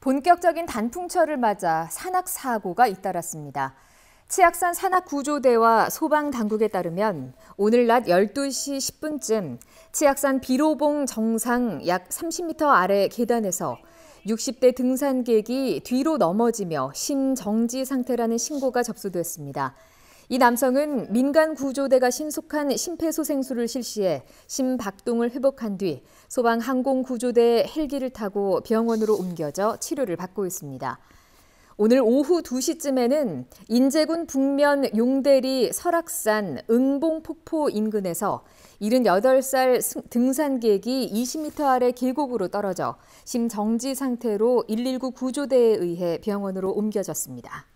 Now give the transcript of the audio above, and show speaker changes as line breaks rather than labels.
본격적인 단풍철을 맞아 산악 사고가 잇따랐습니다. 치악산 산악구조대와 소방당국에 따르면 오늘 낮 12시 10분쯤 치악산 비로봉 정상 약 30m 아래 계단에서 60대 등산객이 뒤로 넘어지며 심정지 상태라는 신고가 접수됐습니다. 이 남성은 민간 구조대가 신속한 심폐소생술을 실시해 심박동을 회복한 뒤 소방 항공 구조대 헬기를 타고 병원으로 옮겨져 치료를 받고 있습니다. 오늘 오후 2시쯤에는 인제군 북면 용대리 설악산 응봉폭포 인근에서 78살 등산객이 20m 아래 계곡으로 떨어져 심정지 상태로 119 구조대에 의해 병원으로 옮겨졌습니다.